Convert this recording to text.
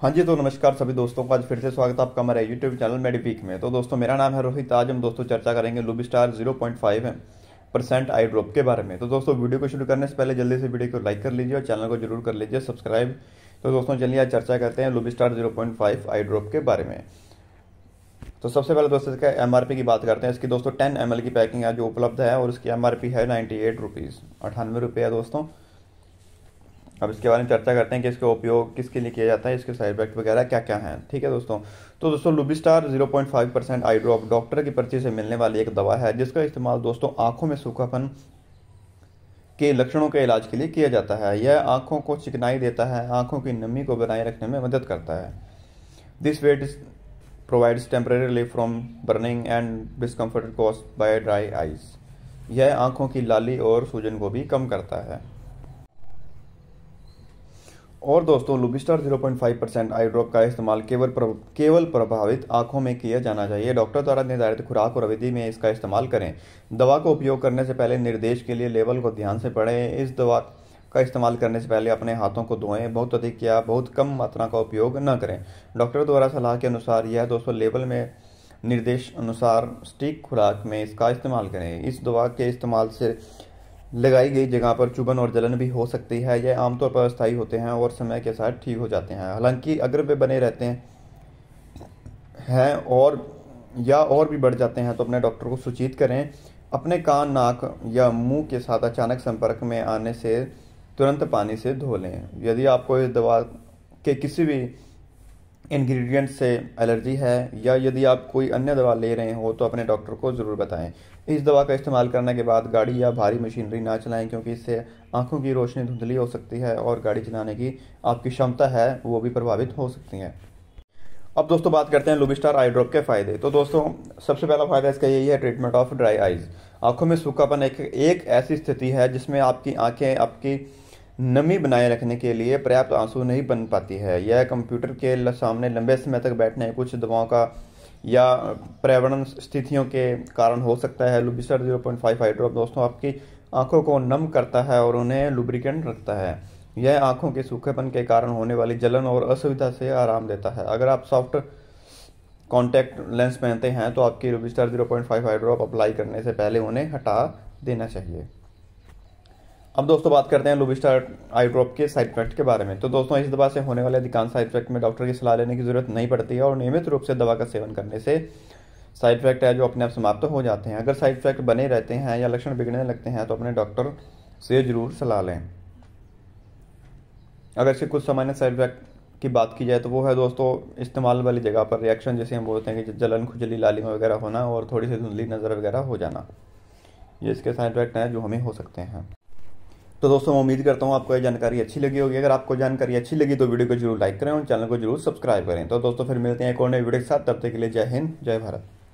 हाँ जी तो नमस्कार सभी दोस्तों का आज फिर से स्वागत है आपका हमारे यूट्यूब चैनल मेडिपिक में तो दोस्तों मेरा नाम है रोहित आज हम दोस्तों चर्चा करेंगे Lubistar zero point five percent eye drop के बारे में तो दोस्तों वीडियो को शुरू करने से पहले जल्दी से वीडियो को लाइक कर लीजिए और चैनल को जरूर कर लीजिए सब्सक्राइब तो दोस्तों चलिए आज चर्चा करते हैं Lubistar zero point five eye drop के बारे में तो सबसे पहले दोस्तों इसका एम की बात करते हैं इसकी दोस्तों टेन एम की पैकिंग है जो उपलब्ध है और इसकी एम है नाइन्टी एट रुपीज़ अठानवे रुपये है दोस्तों अब इसके बारे में चर्चा करते हैं कि इसका उपयोग किसके लिए किया जाता है इसके साइड इफेक्ट वगैरह क्या क्या हैं ठीक है दोस्तों तो दोस्तों Lubistar 0.5 percent eye drop doctor की पर्ची से मिलने वाली एक दवा है जिसका इस्तेमाल दोस्तों आंखों में सूखापन के लक्षणों के इलाज के लिए किया जाता है यह आंखों को चिकनाई देता है आंखों की नमी को बनाए रखने में मदद करता है this wet provides temporary relief from burning and discomfort cause by dry eyes यह आंखों की लाली और सूजन को भी कम करता है और दोस्तों लुबिस्टार 0.5 परसेंट आई ड्रॉप का इस्तेमाल केवल प्र, केवल प्रभावित आंखों में किया जाना चाहिए डॉक्टर द्वारा निर्धारित खुराक और अवधि में इसका इस्तेमाल करें दवा का उपयोग करने से पहले निर्देश के लिए लेबल को ध्यान से पढ़ें इस दवा का इस्तेमाल करने से पहले अपने हाथों को धोएं बहुत अधिक या बहुत कम मात्रा का उपयोग न करें डॉक्टर द्वारा सलाह के अनुसार यह दोस्तों लेबल में निर्देश अनुसार स्टिक खुराक में इसका इस्तेमाल करें इस दवा के इस्तेमाल से लगाई गई जगह पर चुभन और जलन भी हो सकती है यह आमतौर पर अस्थायी होते हैं और समय के साथ ठीक हो जाते हैं हालांकि अगर वे बने रहते हैं हैं और या और भी बढ़ जाते हैं तो अपने डॉक्टर को सूचित करें अपने कान नाक या मुंह के साथ अचानक संपर्क में आने से तुरंत पानी से धो लें यदि आपको इस दवा के किसी भी इन्ग्रीडियंट से एलर्जी है या यदि आप कोई अन्य दवा ले रहे हो तो अपने डॉक्टर को ज़रूर बताएं इस दवा का इस्तेमाल करने के बाद गाड़ी या भारी मशीनरी ना चलाएं क्योंकि इससे आंखों की रोशनी धुंधली हो सकती है और गाड़ी चलाने की आपकी क्षमता है वो भी प्रभावित हो सकती है अब दोस्तों बात करते हैं लुबिस्टार आई ड्रॉप के फायदे तो दोस्तों सबसे पहला फायदा इसका यही है ट्रीटमेंट ऑफ ड्राई आइज आंखों में सूखापन एक एक ऐसी स्थिति है जिसमें आपकी आंखें आपकी नमी बनाए रखने के लिए पर्याप्त आंसू नहीं बन पाती है यह कंप्यूटर के सामने लंबे समय तक बैठने कुछ दवाओं का या पर्यावरण स्थितियों के कारण हो सकता है Lubistar zero point five eye drop दोस्तों आपकी आंखों को नम करता है और उन्हें लुब्रिकेंट रखता है यह आंखों के सूखेपन के कारण होने वाली जलन और असुविधा से आराम देता है अगर आप सॉफ्ट कॉन्टैक्ट लेंस पहनते हैं तो आपकी Lubistar zero point five eye drop apply करने से पहले उन्हें हटा देना चाहिए अब दोस्तों बात करते हैं लुबिस्टा आई ड्रॉप के साइड इफेक्ट के बारे में तो दोस्तों इस दवा से होने वाले अधिकांश साइड इफेक्ट में डॉक्टर की सलाह लेने की जरूरत नहीं पड़ती है और नियमित रूप से दवा का सेवन करने से साइड इफेक्ट है जो अपने आप समाप्त हो जाते हैं अगर साइड इफेक्ट बने रहते हैं या लक्षण बिगड़ने लगते हैं तो अपने डॉक्टर से जरूर सलाह लें अगर इसके कुछ सामान्य साइड इफेक्ट की बात की जाए तो वो है दोस्तों इस्तेमाल वाली जगह पर रिएक्शन जैसे हम बोलते हैं कि जलन खुजली लाली वगैरह होना और थोड़ी सी धुंधली नज़र वगैरह हो जाना ये इसके साइड इफेक्ट हैं जो हमें हो सकते हैं तो दोस्तों मैं उम्मीद करता हूँ आपको यह जानकारी अच्छी लगी होगी अगर आपको जानकारी अच्छी लगी तो वीडियो को जरूर लाइक करें और चैनल को जरूर सब्सक्राइब करें तो दोस्तों फिर मिलते हैं एक और नए वीडियो के साथ तब तक के लिए जय हिंद जय भारत